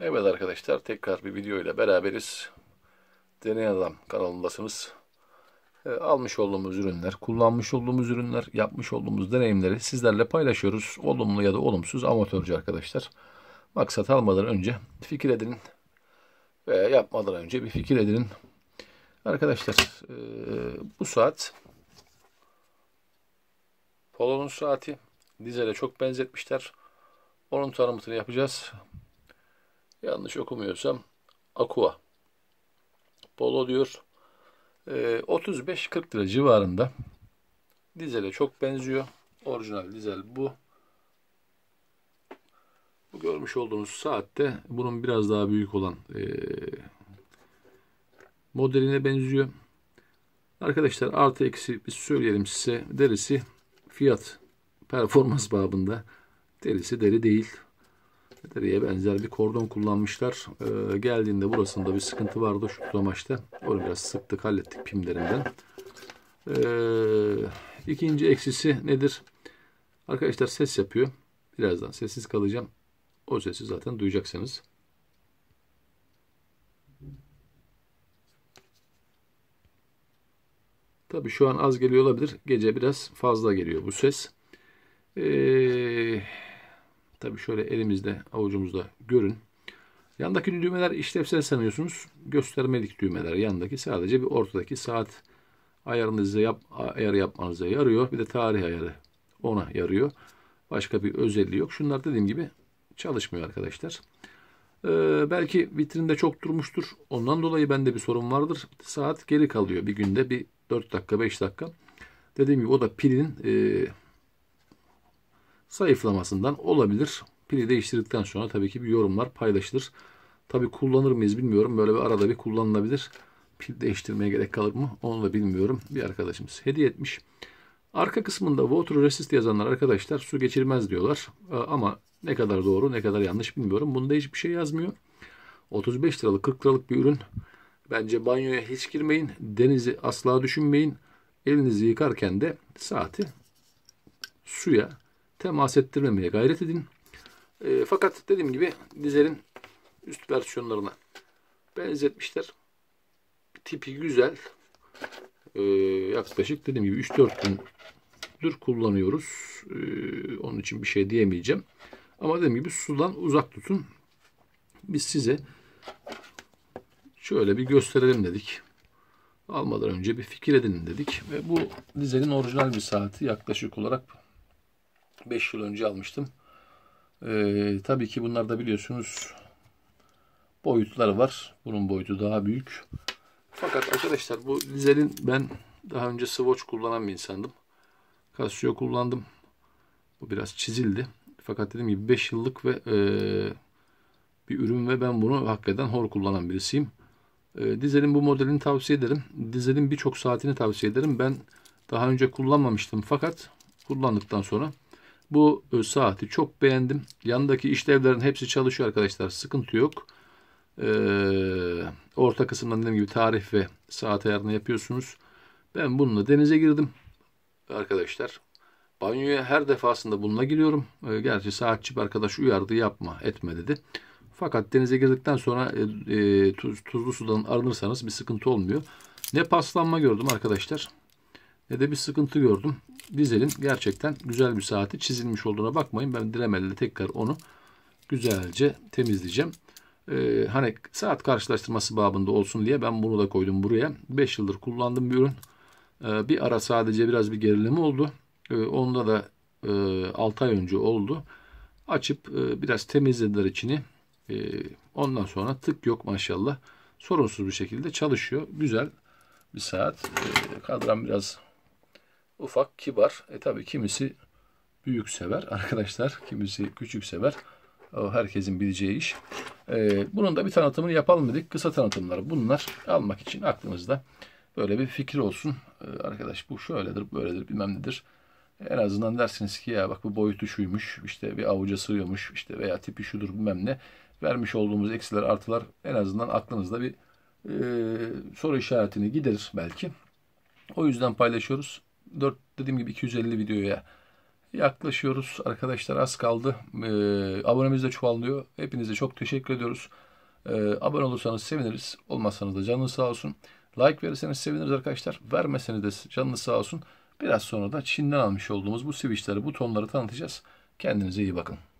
Evet arkadaşlar tekrar bir video ile beraberiz. Deney Adam kanalındasınız. E, almış olduğumuz ürünler, kullanmış olduğumuz ürünler, yapmış olduğumuz deneyimleri sizlerle paylaşıyoruz. Olumlu ya da olumsuz amatörce arkadaşlar. Maksat almadan önce fikir edinin ve yapmadan önce bir fikir edinin. Arkadaşlar e, bu saat Polo'nun saati. Dizel'e çok benzetmişler. Onun tanımını yapacağız. Yanlış okumuyorsam Aqua. Polo diyor. 35-40 e, lira civarında. Dizele çok benziyor. Orijinal dizel bu. Bu görmüş olduğunuz saatte bunun biraz daha büyük olan e, modeline benziyor. Arkadaşlar artı eksi biz söyleyelim size derisi fiyat performans babında derisi deri değil bateriye benzer bir kordon kullanmışlar. Ee, geldiğinde burasında bir sıkıntı vardı şu maçta Onu biraz sıktık hallettik pimlerinden. Ee, ikinci eksisi nedir? Arkadaşlar ses yapıyor. Birazdan sessiz kalacağım. O sesi zaten duyacaksınız. Tabi şu an az geliyor olabilir. Gece biraz fazla geliyor bu ses. Eee Tabi şöyle elimizde avucumuzda görün. Yandaki düğmeler işlevsel sanıyorsunuz. Göstermelik düğmeler yandaki sadece bir ortadaki saat ayarınızı yap, ayar yapmanıza yarıyor. Bir de tarih ayarı ona yarıyor. Başka bir özelliği yok. Şunlar dediğim gibi çalışmıyor arkadaşlar. Ee, belki vitrinde çok durmuştur. Ondan dolayı bende bir sorun vardır. Saat geri kalıyor bir günde bir 4 dakika 5 dakika. Dediğim gibi o da pilin e, zayıflamasından olabilir. Pili değiştirdikten sonra tabii ki bir yorumlar paylaşılır. Tabii kullanır mıyız bilmiyorum. Böyle bir arada bir kullanılabilir. Pil değiştirmeye gerek kalır mı onu da bilmiyorum. Bir arkadaşımız hediye etmiş. Arka kısmında water resist yazanlar arkadaşlar su geçirmez diyorlar. Ee, ama ne kadar doğru ne kadar yanlış bilmiyorum. Bunda hiçbir şey yazmıyor. 35 liralık 40 liralık bir ürün. Bence banyoya hiç girmeyin. Denizi asla düşünmeyin. Elinizi yıkarken de saati suya temas ettirmemeye gayret edin. E, fakat dediğim gibi dizelin üst versiyonlarına benzetmişler. Tipi güzel. E, yaklaşık dediğim gibi 3-4 gündür kullanıyoruz. E, onun için bir şey diyemeyeceğim. Ama dediğim gibi sudan uzak tutun. Biz size şöyle bir gösterelim dedik. Almadan önce bir fikir edin dedik. Ve bu dizelin orijinal bir saati yaklaşık olarak 5 yıl önce almıştım. Ee, tabii ki bunlar da biliyorsunuz boyutları var. Bunun boyutu daha büyük. Fakat arkadaşlar bu dizelin ben daha önce Swatch kullanan bir insandım. Casio kullandım. Bu biraz çizildi. Fakat dediğim gibi 5 yıllık ve e, bir ürün ve ben bunu hakikaten hor kullanan birisiyim. E, Dizel'in bu modelini tavsiye ederim. Dizel'in birçok saatini tavsiye ederim. Ben daha önce kullanmamıştım fakat kullandıktan sonra bu e, saati çok beğendim. Yanındaki işlevlerin hepsi çalışıyor arkadaşlar. Sıkıntı yok. Ee, orta kısımdan dediğim gibi tarih ve saat ayarını yapıyorsunuz. Ben bununla denize girdim arkadaşlar. Banyoya her defasında bununla giriyorum. Ee, gerçi saatçi bir arkadaş uyardı yapma etme dedi. Fakat denize girdikten sonra e, e tuz, tuzlu sudan arınırsanız bir sıkıntı olmuyor. Ne paslanma gördüm arkadaşlar ne de bir sıkıntı gördüm. Dizel'in gerçekten güzel bir saati çizilmiş olduğuna bakmayın. Ben diremelle tekrar onu güzelce temizleyeceğim. Ee, hani saat karşılaştırması babında olsun diye ben bunu da koydum buraya. 5 yıldır kullandım bir ürün. Ee, bir ara sadece biraz bir gerileme oldu. Ee, onda da e, 6 ay önce oldu. Açıp e, biraz temizlediler içini. E, ondan sonra tık yok maşallah. Sorunsuz bir şekilde çalışıyor. Güzel bir saat. E, kadran biraz ufak, kibar. E tabi kimisi büyük sever arkadaşlar, kimisi küçük sever. O herkesin bileceği iş. E, bunun da bir tanıtımını yapalım dedik. Kısa tanıtımlar bunlar. Almak için aklımızda böyle bir fikir olsun. E, arkadaş bu şöyledir, böyledir, bilmem nedir. En azından dersiniz ki ya bak bu boyutu şuymuş, işte bir avuca sığıyormuş, işte veya tipi şudur bilmem ne. Vermiş olduğumuz eksiler, artılar en azından aklınızda bir e, soru işaretini giderir belki. O yüzden paylaşıyoruz. 4 dediğim gibi 250 videoya yaklaşıyoruz. Arkadaşlar az kaldı. E, abonemiz de çuvallıyor. Hepinize çok teşekkür ediyoruz. E, abone olursanız seviniriz. Olmazsanız da canınız sağ olsun. Like verirseniz seviniriz arkadaşlar. Vermeseniz de canınız sağ olsun. Biraz sonra da Çin'den almış olduğumuz bu switchleri, butonları tanıtacağız. Kendinize iyi bakın.